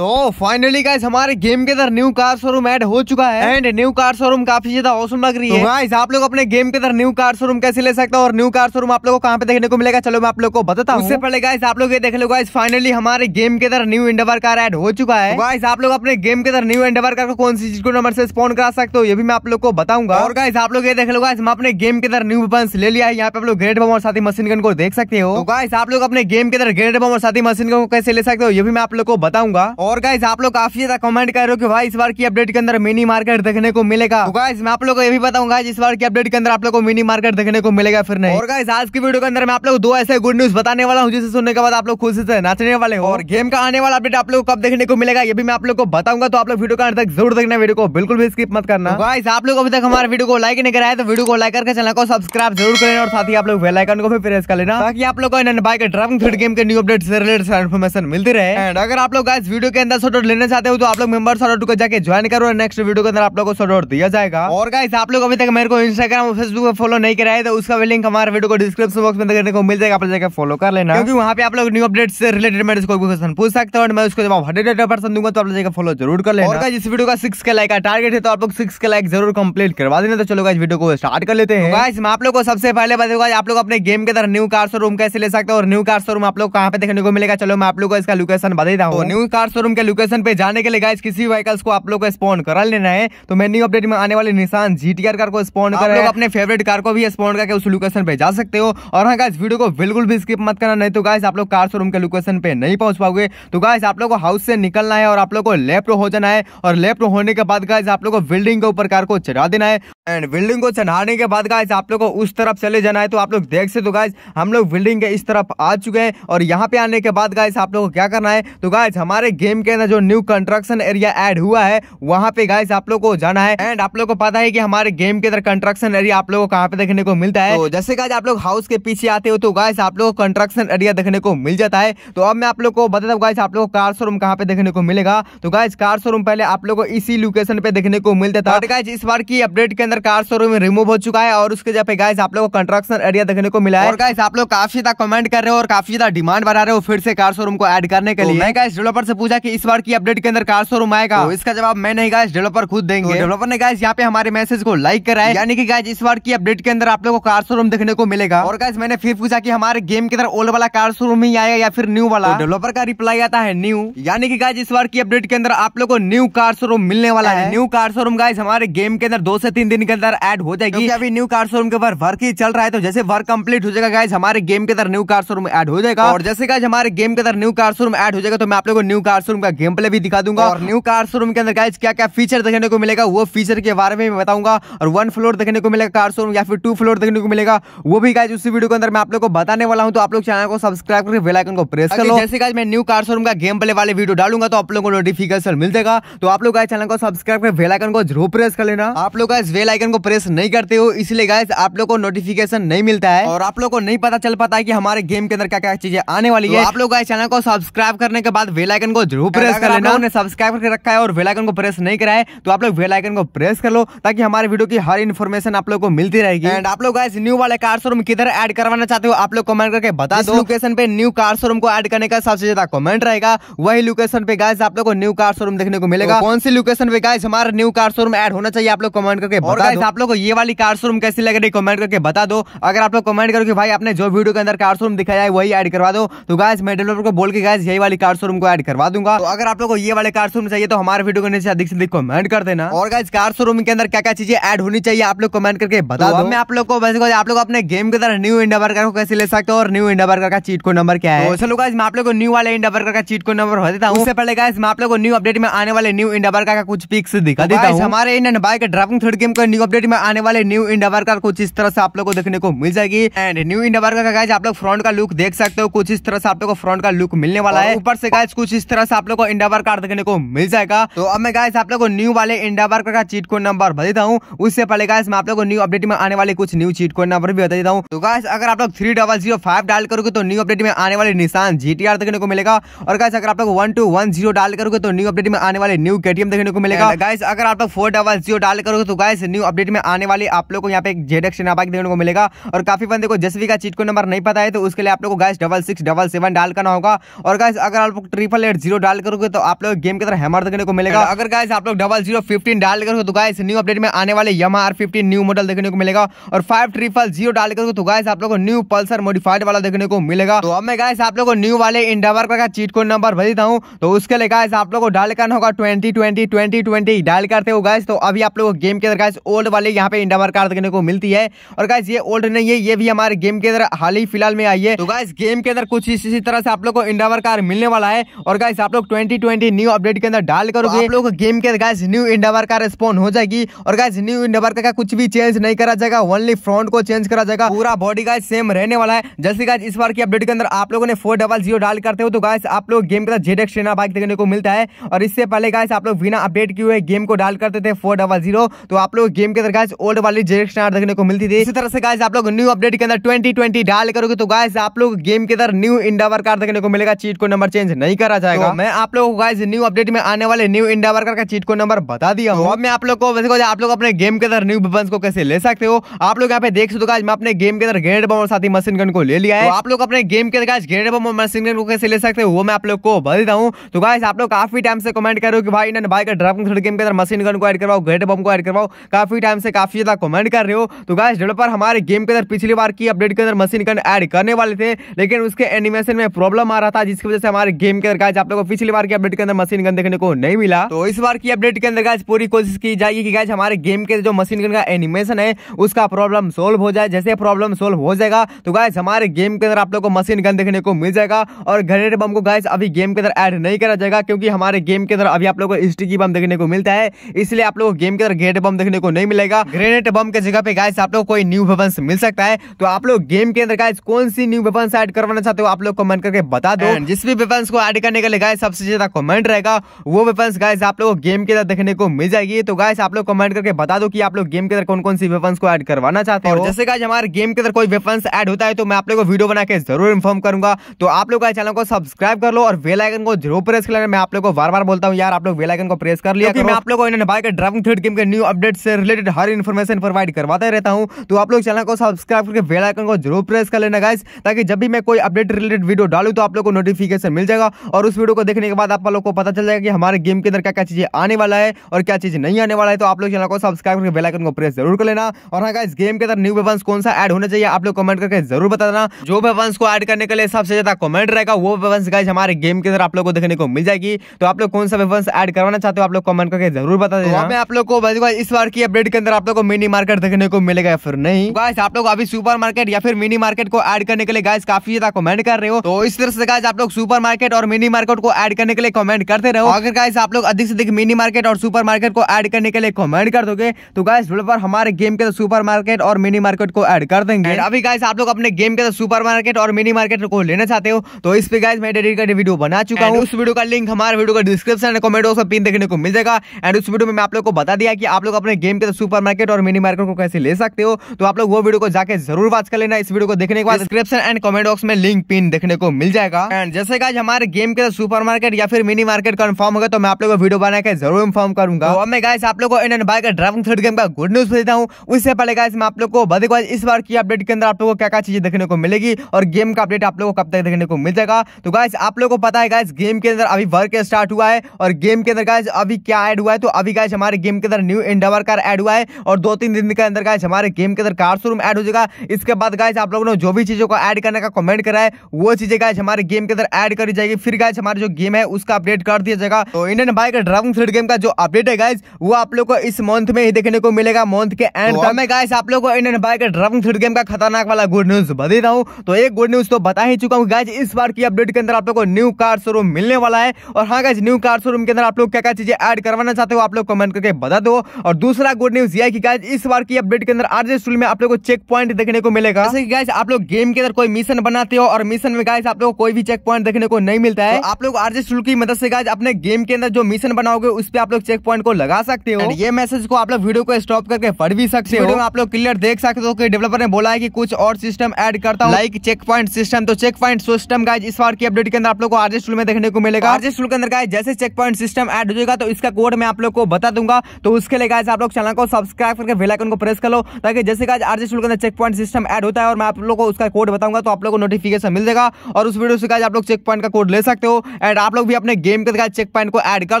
तो finally guys हमारे game के अंदर न्यू कार शोरूम ऐड हो चुका है एंड न्यू कार शोरूम काफी ज्यादा औसम लग रही तो है गाइस आप लोग अपने गेम के अंदर न्यू कार शोरूम कैसे ले सकते हो और न्यू कार शोरूम आप लोगों को कहाँ पे देखने को मिलेगा चलो मैं आप लोग को बताता हूँ उससे पहले गाइस आप लोग ये देख लो गाइस फाइनली हमारे गेम के अंदर न्यू इंडवर कार एड हो चुका है गाइस तो आप लोग अपने गेम के अंदर न्यू इंडवर कार को कौन सी चीज को नंबर से स्पॉन करा सकते हो ये भी मैं आप लोग को बताऊंगा और गाइस आप लोग ये देख लो गाइस हम अपने गेम के अंदर न्यू वेपन ले लिया है यहाँ पे आप लोग ग्रेड बम और साथी मशीन गन को देख सकते हो गाइस तो आप लोग अपने गेम के अंदर ग्रेड बम और साथी मशीन गन को कैसे ले सकते हो ये भी मैं आप लोग को बताऊंगा और गाइज आप लोग काफी ज्यादा कमेंट कर रहे हो कि भाई इस बार की अपडेट के अंदर मिनी मार्केट देखने को मिलेगा तो गाइज मैं आप लोगों को ये भी बताऊंगा इस बार की अपडेट के अंदर आप लोगों को मिनी मार्केट देखने को मिलेगा फिर नहीं और गाइज आज की वीडियो के अंदर मैं आप लोग दो ऐसे गुड न्यूज बताने वाला हूँ जिसे सुनने के बाद आप लोग खुशी से नाचने वाले हो और गेम का आने वाला अपडेट आप लोग कब देखने को मिलेगा ये भी मैं आप लोग को बताऊंगा तो आप लोग वीडियो का अंदर जरूर देखना वीडियो को बिल्कुल भी स्किप मत करना गाइज तो आप लोग अभी तक हमारे वीडियो को लाइक नहीं कराया तो वीडियो को लाइक करके चैनल को सब्सक्राइब जरूर करें और साथ ही आप लोग बेलाइकन को भी प्रेस कर लेना ताकि आप लोग को बाइक ड्राइविंग थ्रेड गेम के न्यू अपडेट से रिलेटेड इन्फॉर्मेशन मिलती रहे एंड अगर आप लोग गाइज वीडियो के अंदर सोडोर लेने चाहते हो तो आप लोग मेंबर सोडोर को जाकर ज्वाइन करो नेक्स्ट वीडियो के अंदर आप लोग को सोडोर दिया जाएगा और गाइस आप लोग अभी तक मेरे को इंस्टाग्राम और फेसबुक पर फॉलो नहीं कराए तो उसका लिंक हमारे वीडियो को डिस्क्रिप्शन बॉक्स में देखने को मिल जाएगा आप लोग जाकर फॉलो कर लेना क्योंकि वहाँ पे आप लोग न्यू अपडेट से रिलेटेड मेरे को क्वेश्चन पूछ सकते हो और मैं उसको जवाब हंड्रेड परसेंट दूंगा तो आप लोग जाकर फॉलो जरूर कर लेना और इस वीडियो का सिक्स के लाइक का टारगेट है तो आप लोग सिक्स के लाइक जरूर कंप्लीट करवा देना तो चलो इस वीडियो को स्टार्ट कर लेते हैं गाइस तो मैं आप लोग को सबसे पहले बताऊंगा आप लोग अपने गेम के अंदर न्यू कार शोरूम कैसे ले सकते हो और न्यू कार शोरूम आप लोग कहाँ पे देखने को मिलेगा चलो मैं आप लोग को इसका लोकेशन बता देता हूँ न्यू तो कार शोरूम के लोकेशन पे जाने के लिए गाइस किसी व्हीकल्स को आप लोग को स्पॉन्ड करा लेना है तो मैं न्यू अपडेट में आने वाले निशान जीटीआर कार को स्पॉन्ड कर अपने फेवरेट कार को भी स्पॉन्ड करके उस लोकेशन पे जा सकते हो और हाँ गाइस वीडियो को बिल्कुल भी स्किप मत करना नहीं तो गाइस आप लोग कार शोरूम के लोकेशन पे नहीं पहुंच पाओगे तो गाइस आप लोग को हाउस से निकलना है और आप लोग को लेफ्ट हो जाना है और लेफ्ट होने के बाद गाइस आप लोग को बिल्डिंग के ऊपर कार को चढ़ा देना है एंड बिल्डिंग को चढ़ाने के बाद गाइस आप लोग को उस तरफ चले जाना है तो आप लोग देख सकते हो गाइस हम लोग बिल्डिंग के इस तरफ आ चुके हैं और यहाँ पे आने के बाद गाइस आप लोग को क्या करना है तो गाइस हमारे गेम गेम के अंदर जो न्यू कंस्ट्रक्शन एरिया एड हुआ है वहां पे गाइस आप लोग को जाना है एंड आप लोग को पता है कि हमारे गेम के अंदर कंस्ट्रक्शन एरिया आप लोग को कहाँ पे देखने को मिलता है तो, तो जैसे गाइस आप लोग हाउस के पीछे आते हो तो गाइस आप लोग को कंस्ट्रक्शन एरिया देखने को मिल जाता है तो अब मैं आप लोग को बता दू गाइस आप लोग को कार शोरूम कहाँ पे देखने को मिलेगा तो गाइस कार शोरूम पहले आप लोग को इसी लोकेशन पे देखने को मिलता था गाइस इस बार की अपडेट के अंदर कार शोरूम रिमूव हो चुका है और उसके जगह पे गाइस आप लोग को कंस्ट्रक्शन एरिया देखने को मिला है गाइस आप लोग काफी ज्यादा कमेंट कर रहे हो और काफी ज्यादा डिमांड बढ़ा रहे हो फिर से कार शोरूम को एड करने के तो लिए मैं गाइस डेवलपर से पूछा कि इस बार की अपडेट के अंदर कार शोरूम आएगा तो इसका जवाब मैं नहीं गाइस डेवलपर खुद देंगे डेवलपर तो ने गाइस यहाँ पे हमारे मैसेज को लाइक करा है यानी कि गाइस इस बार की अपडेट के अंदर आप लोगों को कार शोरूम देखने को मिलेगा और गाइस मैंने फिर पूछा की हमारे गेम के अंदर ओल्ड वाला कार शोरूम ही आएगा या फिर न्यू वाला डेवलपर तो का रिप्लाई आता है न्यू यानी कि गाइस इस बार की अपडेट के अंदर आप लोग को न्यू कार शोरूम मिलने वाला है न्यू कार शोरूम गाइस हमारे गेम के अंदर दो से तीन दिन के अंदर एड हो जाएगी अभी न्यू कार शोरूम के ऊपर वर्क ही चल रहा है तो जैसे वर्क कंप्लीट हो जाएगा गाइस हमारे गेम के अंदर न्यू कार शोरूम एड हो जाएगा और जैसे गाइस हमारे गेम के अंदर न्यू कार शोरूम एड हो जाएगा तो मैं आप लोग को न्यू कार शोरूम का गेम प्ले भी दिखा दूंगा और न्यू कार शोरूम के अंदर गाइज क्या क्या फीचर देखने को मिलेगा वो फीचर के बारे में बताऊंगा और वन फ्लोर देखने को मिलेगा कार शोरूम या फिर टू फ्लोर देखने को मिलेगा वो भी गाइज उसी वीडियो के अंदर मैं आप लोग को बताने वाला हूँ तो आप लोग चैनल को सब्सक्राइब करके बेलाइकन को प्रेस कर लो जैसे गाइज मैं न्यू कार शोरूम का गेम प्ले वाले वीडियो डालूंगा तो आप लोगों को नोटिफिकेशन मिल जाएगा तो आप लोग चैनल को सब्सक्राइब कर बेलाइकन को जरूर प्रेस कर लेना आप लोग गाइज बेलाइकन को प्रेस नहीं करते हो इसलिए गाइज आप लोग को नोटिफिकेशन नहीं मिलता है और आप लोग को नहीं पता चल पाता है कि हमारे गेम के अंदर क्या क्या चीजें आने वाली तो है आप लोग चैनल को सब्सक्राइब करने के बाद वेलाइकन को जरूर जरूर प्रेस कर लेना उन्हें सब्सक्राइब करके रखा है और वेलाइकन को प्रेस नहीं कराए तो आप लोग वेलाइकन को प्रेस कर लो ताकि हमारे वीडियो की हर इन्फॉर्मेशन आप लोग को मिलती रहेगी एंड आप लोग गाइस न्यू वाले कार शोरूम किधर ऐड करवाना चाहते हो आप लोग कमेंट करके बता दो लोकेशन पे न्यू कार शोरूम को ऐड करने का सबसे ज्यादा कमेंट रहेगा वही लोकेशन पे गाइस आप लोग को न्यू कार शोरूम देखने को मिलेगा तो कौन सी लोकेशन पे गाइस हमारा न्यू कार शोरूम ऐड होना चाहिए आप लोग कमेंट करके बता दो आप लोग को ये वाली कार शोरूम कैसी लग रही कमेंट करके बता दो अगर आप लोग कमेंट करो कि भाई आपने जो वीडियो के अंदर कार शोरूम दिखाया है वही ऐड करवा दो तो गाइस मैं डेवलपर को बोल के गाइस यही वाली कार शोरूम को ऐड करवा दूंगा होगा तो अगर आप लोग को ये वाले कार शोरूम चाहिए तो हमारे वीडियो को नीचे अधिक से अधिक कमेंट कर देना और इस कार शोरूम के अंदर क्या क्या चीजें एड होनी चाहिए आप लोग कमेंट करके बता तो दो आप लोग को वैसे आप लोग अपने गेम के अंदर न्यू इंडिया बर्गर को कैसे ले सकते हो और न्यू इंडिया बर्गर का चीट को नंबर क्या है तो चलो गाइज मैं आप लोग को न्यू वाले इंडिया बर्गर का चीट को नंबर हो देता हूँ उससे पहले गाइज मैं आप लोग को न्यू अपडेट में आने वाले न्यू इंडिया बर्गर का कुछ पिक्स दिखा तो देता हूँ हमारे Indian bike driving three D game का न्यू अपडेट में आने वाले न्यू इंडिया बर्गर कुछ इस तरह से आप लोग को देखने को मिल जाएगी एंड न्यू इंडिया बर्गर का गाइज आप लोग फ्रंट का लुक देख सकते हो कुछ इस तरह से आप लोग को फ्रंट का लुक मिलने वाला है ऊपर से गाइज कुछ इस तरह से आप लोग को इंडाबार कार्ड देखने को मिल जाएगा तो अब मैं गाइस आप लोग को न्यू वाले इंडाबार का चीट कोड नंबर बता देता हूँ उससे पहले गाइस मैं आप लोग को न्यू अपडेट में आने वाले कुछ न्यू चीट कोड नंबर भी बता देता हूँ तो गाइस अगर आप लोग थ्री डबल जीरो फाइव डाल करोगे तो न्यू अपडेट में आने वाले निशान जीटीआर देखने को मिलेगा और गाइस अगर आप लोग वन टू वन जीरो डाल करोगे तो न्यू अपडेट में आने वाले न्यू केटीएम देखने को मिलेगा गाइस अगर आप लोग फोर डबल जीरो डाल करोगे तो गाइस न्यू अपडेट में आने वाले आप लोग को यहाँ पे जेड एक्स बाइक देखने को मिलेगा और काफी बंदे को जसवी का चीट कोड नंबर नहीं पता है तो उसके लिए आप लोग को guys double six double seven dial करना होगा और गाइस अगर आप लोग ट्रिपल एट जीरो डाल करोगे तो आप लोग गेम के अंदर हैमर देखने को मिलेगा अगर गाइस आप लोग डबल जीरो फिफ्टीन डाल करोगे तो गाइस न्यू अपडेट में आने वाले यमा आर फिफ्टीन न्यू मॉडल देखने को मिलेगा और फाइव ट्रिपल जीरो डाल करोगे तो गाइस आप लोग को न्यू पल्सर मॉडिफाइड वाला देखने को मिलेगा तो अब मैं गाइस आप लोग को न्यू वाले इंडावर का चीट कोड नंबर भेजता हूँ तो उसके लिए गाइस आप लोग को डाल करना होगा ट्वेंटी ट्वेंटी ट्वेंटी ट्वेंटी डाल करते हो गाइस तो अभी आप लोग गेम के अंदर गाइस ओल्ड वाले यहाँ पे इंडावर कार देखने को मिलती है और गाइस ये ओल्ड नहीं है ये भी हमारे गेम के अंदर हाल ही फिलहाल में आई है तो गाइस गेम के अंदर कुछ इसी तरह से आप लोग को इंडावर कार मिलने वाला है और गाइस आप लोग ट्वेंटी ट्वेंटी न्यू अपडेट के अंदर डाल करोगे तो आप लोग गेम के गाइस न्यू इंडावर का रिस्पॉन्ड हो जाएगी और गाइस न्यू इंडावर का कुछ भी चेंज नहीं करा जाएगा ओनली फ्रंट को चेंज करा जाएगा पूरा बॉडी गाइस सेम रहने वाला है जैसे गाइस इस बार की अपडेट के अंदर आप लोगों ने फोर डबल जीरो डाल करते हो तो गाइस आप लोग गेम के अंदर जेड एक्सट्रेना बाइक देखने को मिलता है और इससे पहले गाइस आप लोग बिना अपडेट किए हुए गेम को डाल करते थे फोर डबल जीरो तो आप लोग गेम के अंदर गाइस ओल्ड वाली जेड एक्सट्रेना देखने को मिलती थी इसी तरह से गाइस आप लोग न्यू अपडेट के अंदर ट्वेंटी ट्वेंटी डाल करोगे तो गाइस आप लोग गेम के अंदर न्यू इंडावर कार देखने को मिलेगा चीट को नंबर चेंज नहीं करा जाएगा मैं आप लोगों को गाइस न्यू अपडेट में आने वाले न्यू इंडिया वर्कर का चीट को नंबर बता दिया हूँ अब मैं आप लोग को वैसे तो आप लोग अपने गेम के अंदर न्यू वेपन को कैसे ले सकते हो आप लोग यहाँ पे देख सकते हो मैं अपने गेम के अंदर ग्रेनेड बम और साथ ही मशीन गन को ले लिया है तो, तो आप लोग अपने गेम के गाइस ग्रेनेड बम और मशीन गन को कैसे ले सकते हो वो मैं आप लोग को बताता हूँ तो गाइस आप लोग काफी टाइम से कमेंट करो कि भाई इन्होंने भाई का ड्राफ्ट गेम के अंदर मशीन गन को एड करवाओ ग्रेड बम को एड करवाओ काफी टाइम से काफी ज्यादा कमेंट कर रहे हो तो गाइस डेवलपर हमारे गेम के अंदर पिछली बार की अपडेट के अंदर मशीन गन एड करने वाले थे लेकिन उसके एनिमेशन में प्रॉब्लम आ रहा था जिसकी वजह से हमारे गेम के अंदर आप लोग पिछली बार की अपडेट के अंदर मशीन गन देखने को नहीं मिला तो इस बार की अपडेट के अंदर गाइज पूरी कोशिश की जाएगी कि गाइज हमारे गेम के जो मशीन गन का एनिमेशन है उसका प्रॉब्लम सोल्व हो जाए जैसे प्रॉब्लम सोल्व हो जाएगा तो गाइज हमारे गेम के अंदर आप लोग को मशीन गन देखने को मिल जाएगा और ग्रेनेड बम को गाइज अभी गेम के अंदर एड नहीं करा जाएगा क्योंकि हमारे गेम के अंदर अभी आप लोग को स्टिकी बम देखने को मिलता है इसलिए आप लोग गेम के अंदर ग्रेनेड बम देखने को नहीं मिलेगा ग्रेनेड बम के जगह पे गाइस आप लोग कोई न्यू वेपन मिल सकता है तो आप लोग गेम के अंदर गाइस कौन सी न्यू वेपन एड करवाना चाहते हो आप लोग कमेंट करके बता दो जिस भी वेपन को एड करने के लिए गाइस सबसे ज्यादा कमेंट रहेगा वो वेपन्स गाइस आप लोग को गेम के अंदर देखने को मिल जाएगी तो गाइस आप लोग कमेंट करके बता दो कि आप लोग गेम के अंदर कौन कौन सी वेपन्स को ऐड करवाना चाहते हो जैसे गाइस हमारे गेम के अंदर कोई वेपन्स ऐड होता है तो मैं आप लोग को वीडियो बना के जरूर इन्फॉर्म करूंगा तो आप लोग चैनल को सब्सक्राइब कर लो और वेलाइकन को जरूर प्रेस कर लेना मैं आप लोग को बार बार बोलता हूँ यार आप लोग वेलाइकन को प्रेस कर लिया मैं आप लोग बाइक ड्राइविंग थर्ड गेम के न्यू अपडेट से रिलेटेड हर इन्फॉर्मेशन प्रोवाइड करवाते रहता हूँ तो आप लोग चैनल को सब्सक्राइब करके वेलाइकन को जरूर प्रेस कर लेना गाइस ताकि जब भी मैं कोई अपडेट रिलेटेड वीडियो डालू तो आप लोग को नोटिफिकेशन मिल जाएगा और उस वीडियो को देखने के बाद आप लोग को पता चल जाएगा कि हमारे गेम के अंदर क्या क्या चीज़ें आने वाला है और क्या चीज़ नहीं आने वाला है तो आप लोग चैनल को सब्सक्राइब करके बेलाइकन को प्रेस जरूर कर लेना और हाँ इस गेम के अंदर न्यू वेपन्स कौन सा एड होना चाहिए आप लोग कमेंट करके जरूर बता देना जो वेपन्स को एड करने के लिए सबसे ज़्यादा कमेंट रहेगा वो वेपन्स गाइज हमारे गेम के अंदर आप लोग को देखने को मिल जाएगी तो आप लोग कौन सा वेपन्स एड करवाना चाहते हो आप लोग कमेंट करके जरूर बता तो देना मैं आप लोग को इस बार की अपडेट के अंदर आप लोग को मिनी मार्केट देखने को मिलेगा फिर नहीं गाइस तो आप लोग अभी सुपर मार्केट या फिर मिनी मार्केट को एड करने के लिए गाइस काफी ज्यादा कमेंट कर रहे हो तो इस तरह से गाइस आप लोग सुपर मार्केट और मिनी मार्केट को ऐड करने के लिए कमेंट करते रहो अगर गाइस आप लोग अधिक से अधिक मिनी मार्केट और सुपर मार्केट को ऐड करने के लिए कमेंट कर दोगे तो गाइस पर हमारे गेम के सुपर तो मार्केट और मिनी मार्केट को ऐड कर देंगे अभी गाइस आप लोग अपने गेम के सुपर तो मार्केट और मिनी मार्केट को लेना चाहते हो तो इस पे गाइस मैं डेडिकेटेड वीडियो बना चुका हूँ उस वीडियो का लिंक हमारे वीडियो का डिस्क्रिप्शन कमेंट और पिन देखने को मिल जाएगा एंड उस वीडियो में मैं आप लोग को बता दिया कि आप लोग अपने गेम के सुपर तो मार्केट और मिनी मार्केट को कैसे ले सकते हो तो आप लोग वो वीडियो को जाकर जरूर वॉच कर लेना इस वीडियो को देखने के बाद डिस्क्रिप्शन एंड कमेंट बॉक्स में लिंक पिन देखने को मिल जाएगा एंड जैसे गाइज हमारे गेम के सुपर मार्केट या फिर मिनी मार्केट कन्फर्म होगा तो मैं आप लोगों को वीडियो बना के जरूर इन्फॉर्म करूंगा और तो मैं गाइस आप लोगों को इन एंड बाय का ड्राइविंग थर्ड गेम का गुड न्यूज देता हूँ उससे पहले गाइस मैं आप लोग को बदकवाज इस बार की अपडेट के अंदर आप लोगों को क्या क्या चीजें देखने को मिलेगी और गेम का अपडेट आप लोग को कब तक देखने को मिल जाएगा तो गाइस आप लोग को पता है गाइस गेम के अंदर अभी वर्क स्टार्ट हुआ है और गेम के अंदर गाइस अभी क्या एड हुआ है तो अभी गाइस हमारे गेम के अंदर न्यू इंडावर कार एड हुआ है और दो तीन दिन के अंदर गाइस हमारे गेम के अंदर कार शोरूम एड हो जाएगा इसके बाद गाइस आप लोगों ने जो भी चीजों को एड करने का कमेंट करा है वो चीजें गाइस हमारे गेम के अंदर एड करी जाएगी फिर गाइस हमारे जो गेम है उसका अपडेट कर दिया जाएगा तो Indian bike driving three D game का जो अपडेट है गाइज वो आप लोग को इस मंथ में ही देखने को मिलेगा मंथ के एंड तो तक मैं गाइस आप लोग को Indian bike driving three D game का खतरनाक वाला गुड न्यूज बता रहा हूँ तो एक गुड न्यूज तो बता ही चुका हूँ गाइज इस बार की अपडेट के अंदर आप लोग को न्यू कार शोरूम मिलने वाला है और हाँ गाइज न्यू कार शोरूम के अंदर आप लोग क्या क्या चीजें ऐड करवाना चाहते हो आप लोग कमेंट करके बता दो और दूसरा गुड न्यूज यह की गाइज इस बार की अपडेट के अंदर आरजे स्टूल में आप लोग को चेक पॉइंट देखने को मिलेगा जैसे गाइज आप लोग गेम के अंदर कोई मिशन बनाते हो और मिशन में गाइज आप लोग कोई भी चेक पॉइंट देखने को नहीं मिलता है तो आप लोग आरजे टूल की मदद से गाइज अपने गेम के अंदर जो मिशन बनाओगे उस पर आप लोग चेक पॉइंट को लगा सकते हो ये मैसेज को आप लोग वीडियो को स्टॉप करके पढ़ भी सकते हो आप लोग क्लियर देख सकते हो कि डेवलपर ने बोला है कि कुछ और सिस्टम एड करता हूँ लाइक चेक पॉइंट सिस्टम तो चेक पॉइंट सिस्टम गाइज इस बार की अपडेट के अंदर आप लोग को आरजे टूल में देखने को मिलेगा आरजे टूल के अंदर गाय जैसे चेक पॉइंट सिस्टम एड हो जाएगा तो इसका कोड मैं आप लोग को बता दूंगा तो उसके लिए गाय आप लोग चैनल को सब्सक्राइब करके बेलाइकन को प्रेस कर लो ताकि जैसे गाय आरजे टूल के अंदर चेक पॉइंट सिस्टम एड होता है और मैं आप लोग को उसका कोड बताऊंगा तो आप लोग को नोटिफिकेशन मिल जाएगा और उस वीडियो से गाइज आप लोग चेक पॉइंट का कोड ले सकते हो एंड आप लोग भी अपने गेम के चेक पॉइंट को एड कर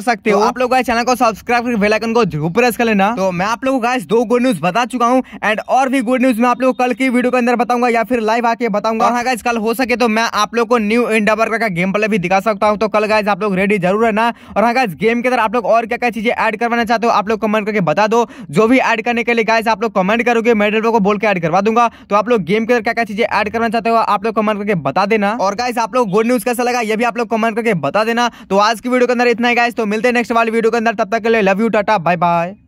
सकते हो तो? आप लोग चैनल को सब्सक्राइब करके बेलाइकन को जरूर प्रेस कर लेना तो मैं आप लोगों को दो गुड न्यूज बता चुका हूँ एंड और भी गुड न्यूज मैं आप लोग कल की वीडियो के अंदर बताऊंगा या फिर लाइव आके बताऊंगा हाँ गाइज कल हो सके तो मैं आप लोग को न्यू इंडाबर का गेम प्ले भी दिखा सकता हूँ तो कल गाइज आप लोग रेडी जरूर रहना और हाँ गाइज गेम के अंदर आप लोग और क्या क्या चीजें ऐड करवाना चाहते हो आप लोग कमेंट करके बता दो जो भी ऐड करने के लिए गाइज आप लोग कमेंट करोगे मैं को बोल के ऐड करवा दूंगा तो आप लोग गेम के अंदर क्या क्या चीजें ऐड करना चाहते हो आप लोग कमेंट करके बता देना और गाइज आप लोग गुड न्यूज कैसा लगा ये भी आप लोग कमेंट करके बता देना तो आज की वीडियो के अंदर इतना ही गाइस तो मिलते हैं नेक्स्ट वाली वीडियो के अंदर तब तक के लिए love you tata bye bye